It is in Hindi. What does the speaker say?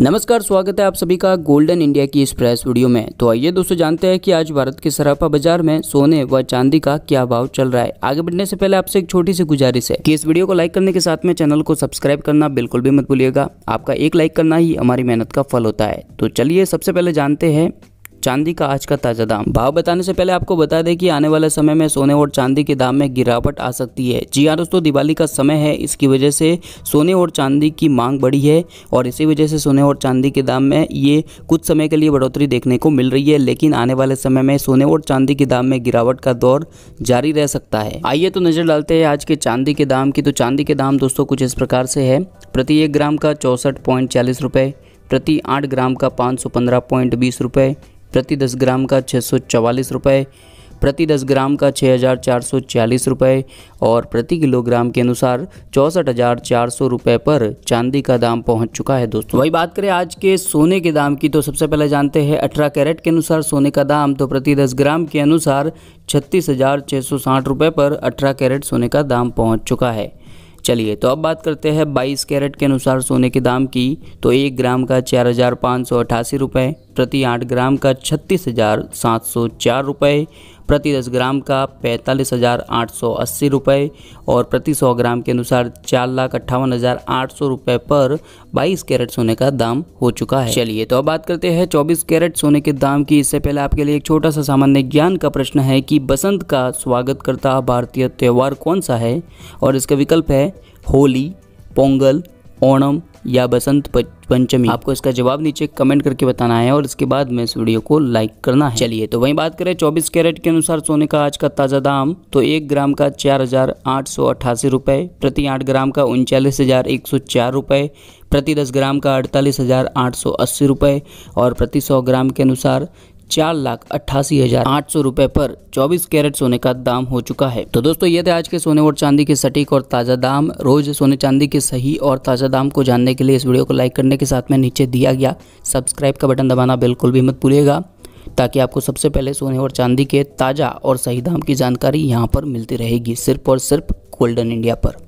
नमस्कार स्वागत है आप सभी का गोल्डन इंडिया की इस प्रेस वीडियो में तो आइए दोस्तों जानते हैं कि आज भारत के सराफा बाजार में सोने व चांदी का क्या भाव चल रहा है आगे बढ़ने से पहले आपसे एक छोटी सी गुजारिश है कि इस वीडियो को लाइक करने के साथ में चैनल को सब्सक्राइब करना बिल्कुल भी मत भूलिएगा आपका एक लाइक करना ही हमारी मेहनत का फल होता है तो चलिए सबसे पहले जानते हैं चांदी का आज का ताज़ा दाम भाव बताने से पहले आपको बता दें कि आने वाले समय में सोने और चांदी के दाम में गिरावट आ सकती है जी हाँ दोस्तों दिवाली का समय है इसकी वजह से सोने और चांदी की मांग बढ़ी है और इसी वजह से सोने और चांदी के दाम में ये कुछ समय के लिए बढ़ोतरी देखने को मिल रही है लेकिन आने वाले समय में सोने और चांदी के दाम में गिरावट का दौर जारी रह सकता है आइए तो नज़र डालते हैं आज के चांदी के दाम की तो चांदी के दाम दोस्तों कुछ इस प्रकार से है प्रति एक ग्राम का चौंसठ पॉइंट चालीस रुपये प्रति आठ ग्राम का पाँच सौ पंद्रह पॉइंट बीस रुपये प्रति दस ग्राम का छः सौ चवालीस रुपये प्रति दस ग्राम का छः हज़ार चार सौ चालीस रुपये और प्रति किलोग्राम के अनुसार चौंसठ हज़ार चार सौ रुपये पर चांदी का दाम पहुंच चुका है दोस्तों वही बात करें आज के सोने के दाम की तो सबसे पहले जानते हैं अठारह कैरेट के अनुसार सोने का दाम तो प्रति दस ग्राम के अनुसार छत्तीस हज़ार छः सौ साठ रुपये पर अठारह कैरेट सोने का दाम पहुँच चुका है चलिए तो अब बात करते हैं बाईस कैरेट के अनुसार सोने के दाम की तो एक ग्राम का चार हज़ार पाँच सौ अठासी रुपये प्रति आठ ग्राम का छत्तीस हज़ार सात सौ चार रुपये प्रति दस ग्राम का पैंतालीस हज़ार आठ सौ अस्सी रुपये और प्रति सौ ग्राम के अनुसार चार लाख अट्ठावन हज़ार आठ सौ रुपये पर बाईस कैरेट सोने का दाम हो चुका है चलिए तो अब बात करते हैं चौबीस कैरेट सोने के दाम की इससे पहले आपके लिए एक छोटा सा सामान्य ज्ञान का प्रश्न है कि बसंत का स्वागत करता भारतीय त्यौहार कौन सा है और इसका विकल्प है होली पोंगल ओणम या बसंत पंचमी आपको इसका जवाब नीचे कमेंट करके बताना है और इसके बाद में इस वीडियो को लाइक करना है चलिए तो वहीं बात करें 24 कैरेट के अनुसार सोने का आज का ताज़ा दाम तो एक ग्राम का चार हजार आठ सौ अट्ठासी रुपये प्रति आठ ग्राम का उनचालीस हजार एक सौ चार रुपये प्रति दस ग्राम का अड़तालीस हजार आठ सौ अस्सी रुपये और प्रति सौ ग्राम के अनुसार चार लाख अट्ठासी हजार आठ सौ रूपए पर चौबीस कैरेट सोने का दाम हो चुका है तो दोस्तों ये थे आज के सोने और चांदी के सटीक और ताजा दाम रोज सोने चांदी के सही और ताजा दाम को जानने के लिए इस वीडियो को लाइक करने के साथ में नीचे दिया गया सब्सक्राइब का बटन दबाना बिल्कुल भी मत भूलिएगा ताकि आपको सबसे पहले सोने और चांदी के ताज़ा और सही दाम की जानकारी यहाँ पर मिलती रहेगी सिर्फ और सिर्फ गोल्डन इंडिया पर